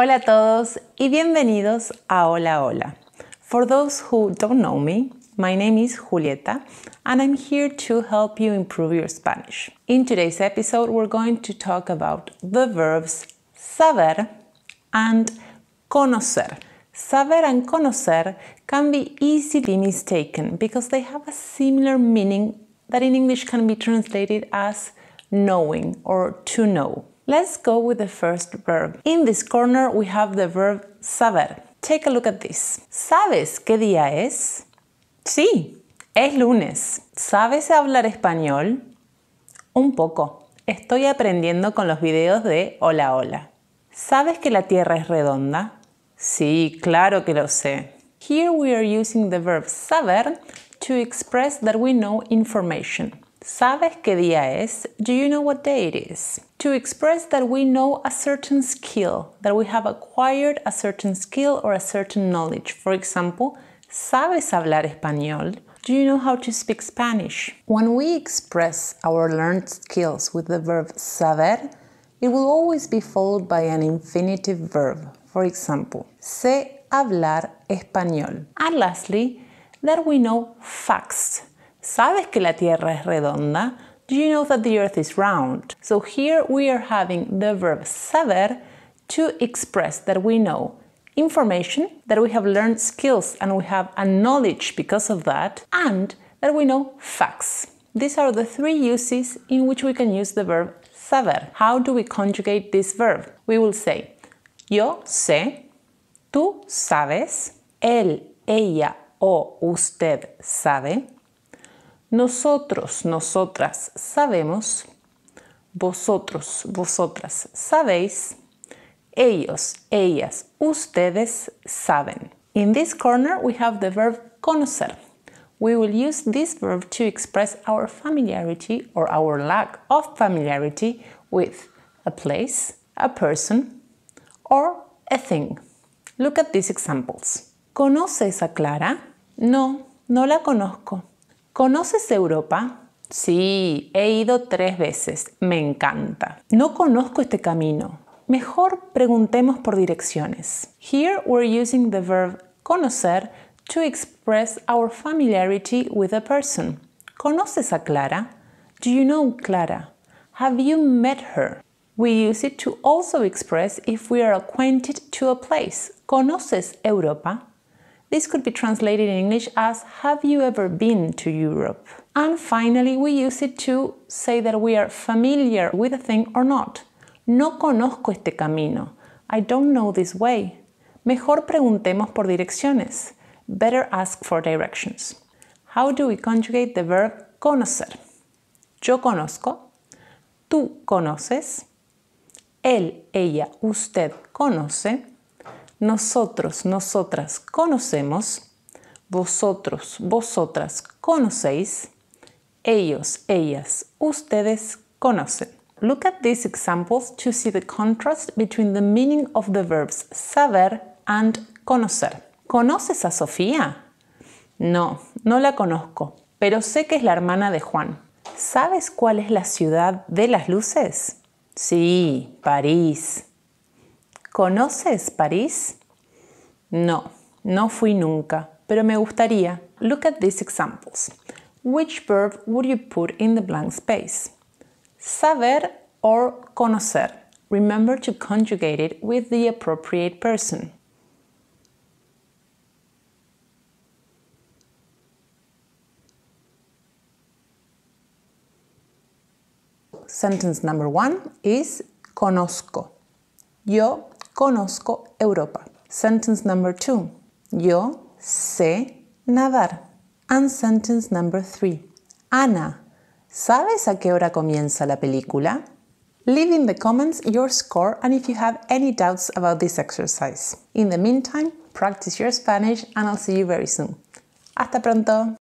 Hola a todos y bienvenidos a Hola Hola. For those who don't know me, my name is Julieta and I'm here to help you improve your Spanish. In today's episode, we're going to talk about the verbs saber and conocer. Saber and conocer can be easily mistaken because they have a similar meaning that in English can be translated as knowing or to know. Let's go with the first verb. In this corner we have the verb saber. Take a look at this. ¿Sabes qué día es? Sí, es lunes. ¿Sabes hablar español? Un poco. Estoy aprendiendo con los videos de Hola Hola. ¿Sabes que la Tierra es redonda? Sí, claro que lo sé. Here we are using the verb saber to express that we know information. ¿Sabes qué día es? Do you know what day it is? to express that we know a certain skill, that we have acquired a certain skill or a certain knowledge. For example, ¿sabes hablar español? Do you know how to speak Spanish? When we express our learned skills with the verb saber, it will always be followed by an infinitive verb. For example, sé hablar español. And lastly, that we know facts. ¿Sabes que la Tierra es redonda? Do you know that the earth is round? So here we are having the verb saber to express that we know information, that we have learned skills and we have a knowledge because of that, and that we know facts. These are the three uses in which we can use the verb saber. How do we conjugate this verb? We will say yo sé, tú sabes, él, ella o usted sabe, Nosotros, nosotras sabemos. Vosotros, vosotras sabéis. Ellos, ellas, ustedes saben. In this corner we have the verb conocer. We will use this verb to express our familiarity or our lack of familiarity with a place, a person, or a thing. Look at these examples. ¿Conoces a Clara? No, no la conozco. ¿Conoces Europa? Sí, he ido tres veces. Me encanta. No conozco este camino. Mejor preguntemos por direcciones. Here we're using the verb conocer to express our familiarity with a person. ¿Conoces a Clara? Do you know Clara? Have you met her? We use it to also express if we are acquainted to a place. ¿Conoces Europa? This could be translated in English as Have you ever been to Europe? And finally, we use it to say that we are familiar with a thing or not. No conozco este camino. I don't know this way. Mejor preguntemos por direcciones. Better ask for directions. How do we conjugate the verb conocer? Yo conozco. Tú conoces. Él, ella, usted conoce Nosotros, nosotras conocemos. Vosotros, vosotras conocéis. Ellos, ellas, ustedes conocen. Look at these examples to see the contrast between the meaning of the verbs saber and conocer. ¿Conoces a Sofía? No, no la conozco, pero sé que es la hermana de Juan. ¿Sabes cuál es la ciudad de las luces? Sí, París. ¿Conoces París? No, no fui nunca, pero me gustaría. Look at these examples. Which verb would you put in the blank space? Saber or conocer. Remember to conjugate it with the appropriate person. Sentence number one is conozco. Yo Conozco Europa. Sentence number two. Yo sé nadar. And sentence number three. Ana, ¿sabes a qué hora comienza la película? Leave in the comments your score and if you have any doubts about this exercise. In the meantime, practice your Spanish and I'll see you very soon. Hasta pronto!